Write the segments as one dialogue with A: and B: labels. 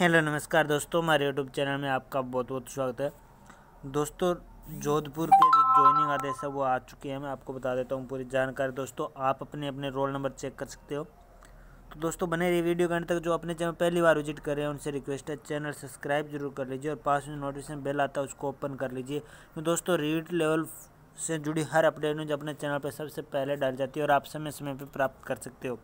A: hello नमस्कार दोस्तों हमारे यूट्यूब चैनल में आपका बहुत बहुत स्वागत है दोस्तों जोधपुर के जो ज्वाइनिंग आदेश है वो आ चुके हैं मैं आपको बता देता हूँ पूरी जानकारी दोस्तों आप अपने अपने रोल नंबर चेक कर सकते हो तो दोस्तों बने रही वीडियो के अंत तक जो अपने चैनल पहली बार विजिट कर रहे हैं उनसे रिक्वेस्ट है चैनल सब्सक्राइब जरूर कर लीजिए और पास में नोटिफिकेशन बेल आता है उसको ओपन कर लीजिए तो दोस्तों रीड लेवल से जुड़ी हर अपडेट न्यूज अपने चैनल पर सबसे पहले डाल जाती है और आप समय समय पर प्राप्त कर सकते हो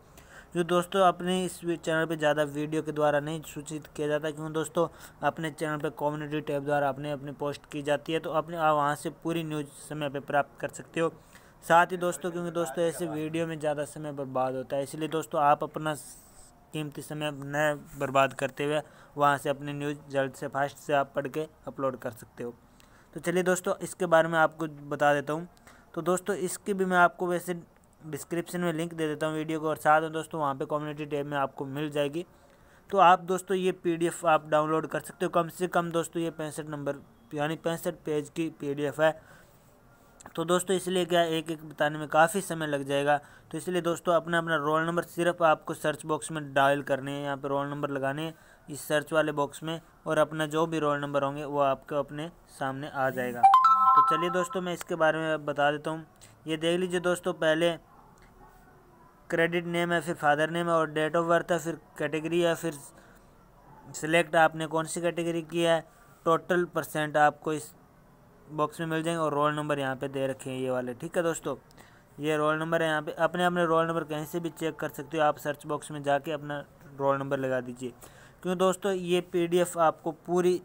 A: जो दोस्तों अपने इस चैनल पे ज़्यादा वीडियो के द्वारा नहीं सूचित किया जाता क्यों दोस्तों अपने चैनल पे कम्युनिटी टैब द्वारा अपने अपने पोस्ट की जाती है तो अपने आप वहाँ से पूरी न्यूज समय पर प्राप्त कर सकते हो साथ ही दोस्तों क्योंकि दोस्तों ऐसे वीडियो में ज़्यादा समय बर्बाद होता है इसलिए दोस्तों आप अपना कीमती समय न बर्बाद करते हुए वहाँ से अपनी न्यूज़ जल्द से फास्ट से आप पढ़ के अपलोड कर सकते हो तो चलिए दोस्तों इसके बारे में आपको बता देता हूँ तो दोस्तों इसकी भी मैं आपको वैसे डिस्क्रिप्शन में लिंक दे देता हूँ वीडियो को और साथ में दोस्तों वहाँ पे कम्युनिटी टैब में आपको मिल जाएगी तो आप दोस्तों ये पीडीएफ आप डाउनलोड कर सकते हो कम से कम दोस्तों ये पैंसठ नंबर यानी पैंसठ पेज की पीडीएफ है तो दोस्तों इसलिए क्या एक एक बताने में काफ़ी समय लग जाएगा तो इसलिए दोस्तों अपना अपना रोल नंबर सिर्फ आपको सर्च बॉक्स में डायल करने हैं यहाँ पर रोल नंबर लगाने इस सर्च वाले बॉक्स में और अपना जो भी रोल नंबर होंगे वो आपको अपने सामने आ जाएगा तो चलिए दोस्तों मैं इसके बारे में बता देता हूँ ये देख लीजिए दोस्तों पहले क्रेडिट नेम है फिर फादर नेम है और डेट ऑफ बर्थ है फिर कैटेगरी है फिर सिलेक्ट आपने कौन सी कैटेगरी की है टोटल परसेंट आपको इस बॉक्स में मिल जाएंगे और रोल नंबर यहाँ पे दे रखे हैं ये वाले ठीक है दोस्तों ये रोल नंबर है यहाँ पे अपने अपने रोल नंबर कहीं से भी चेक कर सकते हो आप सर्च बॉक्स में जाके अपना रोल नंबर लगा दीजिए क्यों दोस्तों ये पीडीएफ आपको पूरी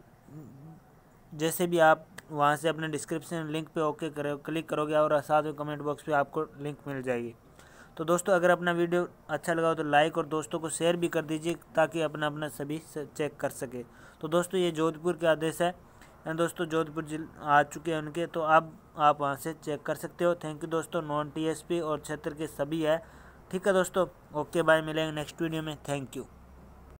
A: जैसे भी आप वहाँ से अपने डिस्क्रिप्शन लिंक पे ओके करो क्लिक करोगे और साथ में कमेंट बॉक्स पे आपको लिंक मिल जाएगी तो दोस्तों अगर अपना वीडियो अच्छा लगा हो तो लाइक और दोस्तों को शेयर भी कर दीजिए ताकि अपना अपना सभी चेक कर सके तो दोस्तों ये जोधपुर के आदेश है दोस्तों जोधपुर जिल आ चुके हैं उनके तो अब आप वहाँ से चेक कर सकते हो थैंक यू दोस्तों नॉन टी और क्षेत्र के सभी है ठीक है दोस्तों ओके बाय मिलेंगे नेक्स्ट वीडियो में थैंक यू